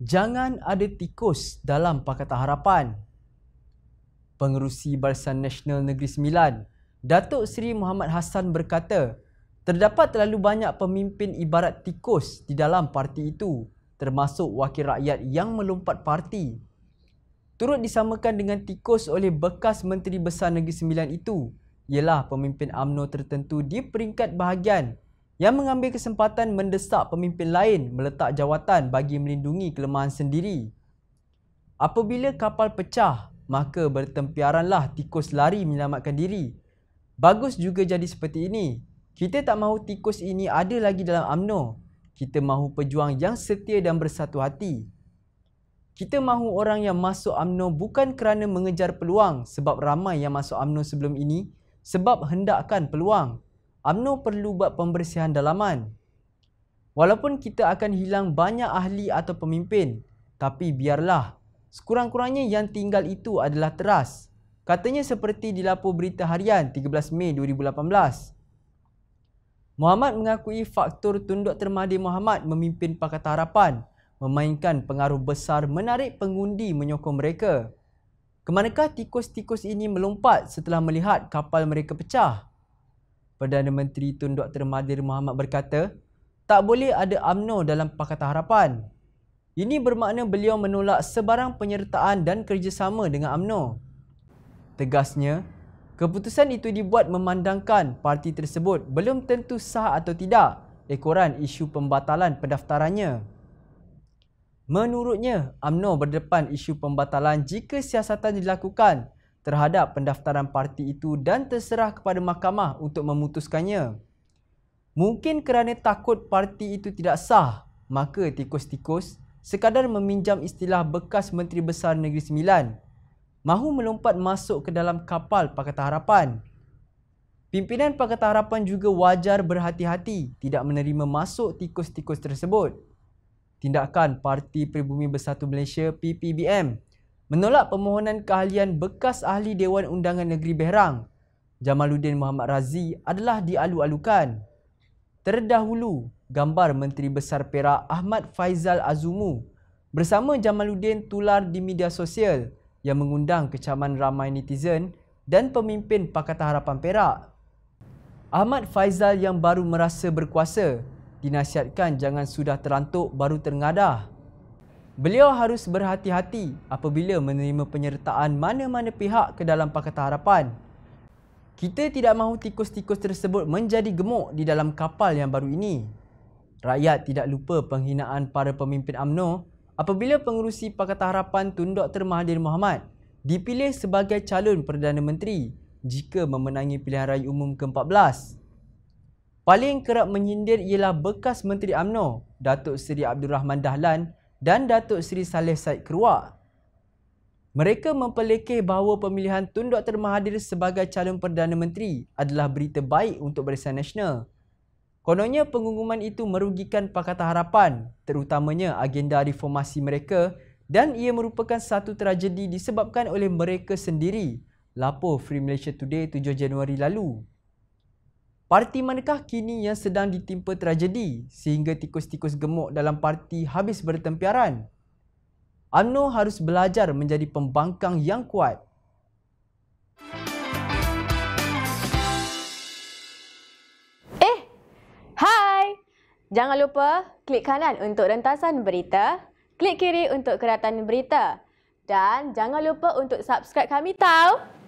Jangan ada tikus dalam Pakatan Harapan. Pengerusi Barisan Nasional Negeri Sembilan, Datuk Seri Muhammad Hassan berkata, terdapat terlalu banyak pemimpin ibarat tikus di dalam parti itu, termasuk wakil rakyat yang melompat parti. Turut disamakan dengan tikus oleh bekas Menteri Besar Negeri Sembilan itu, ialah pemimpin AMNO tertentu di peringkat bahagian yang mengambil kesempatan mendesak pemimpin lain meletak jawatan bagi melindungi kelemahan sendiri. Apabila kapal pecah, maka bertempiaranlah tikus lari menyelamatkan diri. Bagus juga jadi seperti ini. Kita tak mahu tikus ini ada lagi dalam UMNO. Kita mahu pejuang yang setia dan bersatu hati. Kita mahu orang yang masuk UMNO bukan kerana mengejar peluang sebab ramai yang masuk UMNO sebelum ini sebab hendakkan peluang UMNO perlu buat pembersihan dalaman. Walaupun kita akan hilang banyak ahli atau pemimpin, tapi biarlah. Sekurang-kurangnya yang tinggal itu adalah teras. Katanya seperti dilapor berita harian 13 Mei 2018. Muhammad mengakui faktor Tunduk Termadi Muhammad memimpin Pakatan Harapan memainkan pengaruh besar menarik pengundi menyokong mereka. Kemanakah tikus-tikus ini melompat setelah melihat kapal mereka pecah? Perdana Menteri Tun Dr. Mahathir Mohamad berkata, tak boleh ada UMNO dalam Pakatan Harapan. Ini bermakna beliau menolak sebarang penyertaan dan kerjasama dengan UMNO. Tegasnya, keputusan itu dibuat memandangkan parti tersebut belum tentu sah atau tidak ekoran isu pembatalan pendaftarannya. Menurutnya, UMNO berdepan isu pembatalan jika siasatan dilakukan terhadap pendaftaran parti itu dan terserah kepada mahkamah untuk memutuskannya. Mungkin kerana takut parti itu tidak sah, maka tikus-tikus sekadar meminjam istilah bekas Menteri Besar Negeri Sembilan mahu melompat masuk ke dalam kapal Pakatan Harapan. Pimpinan Pakatan Harapan juga wajar berhati-hati tidak menerima masuk tikus-tikus tersebut. Tindakan Parti Pribumi Bersatu Malaysia PPBM menolak permohonan keahlian bekas ahli Dewan Undangan Negeri Berang, Jamaluddin Muhammad Razi adalah dialu-alukan. Terdahulu, gambar Menteri Besar Perak Ahmad Faizal Azumu bersama Jamaluddin tular di media sosial yang mengundang kecaman ramai netizen dan pemimpin Pakatan Harapan Perak. Ahmad Faizal yang baru merasa berkuasa dinasihatkan jangan sudah terantuk baru terengadah. Beliau harus berhati-hati apabila menerima penyertaan mana-mana pihak ke dalam Pakatan Harapan. Kita tidak mahu tikus-tikus tersebut menjadi gemuk di dalam kapal yang baru ini. Rakyat tidak lupa penghinaan para pemimpin AMNO apabila pengurusi Pakatan Harapan Tun Dr. Mahathir Mohamad dipilih sebagai calon Perdana Menteri jika memenangi pilihan raya umum ke-14. Paling kerap menyindir ialah bekas Menteri AMNO, Datuk Seri Abdul Rahman Dahlan dan Datuk Seri Saleh Said keluar. Mereka mempelekeh bahawa pemilihan Tun Dr. Mahathir sebagai calon Perdana Menteri adalah berita baik untuk Barisan Nasional. Kononnya pengumuman itu merugikan Pakatan Harapan, terutamanya agenda reformasi mereka dan ia merupakan satu tragedi disebabkan oleh mereka sendiri, lapor Free Malaysia Today 7 Januari lalu. Parti manakah kini yang sedang ditimpa tragedi sehingga tikus-tikus gemuk dalam parti habis bertempiaran? UMNO harus belajar menjadi pembangkang yang kuat. Eh, hai! Jangan lupa klik kanan untuk rentasan berita, klik kiri untuk keratan berita dan jangan lupa untuk subscribe kami tau!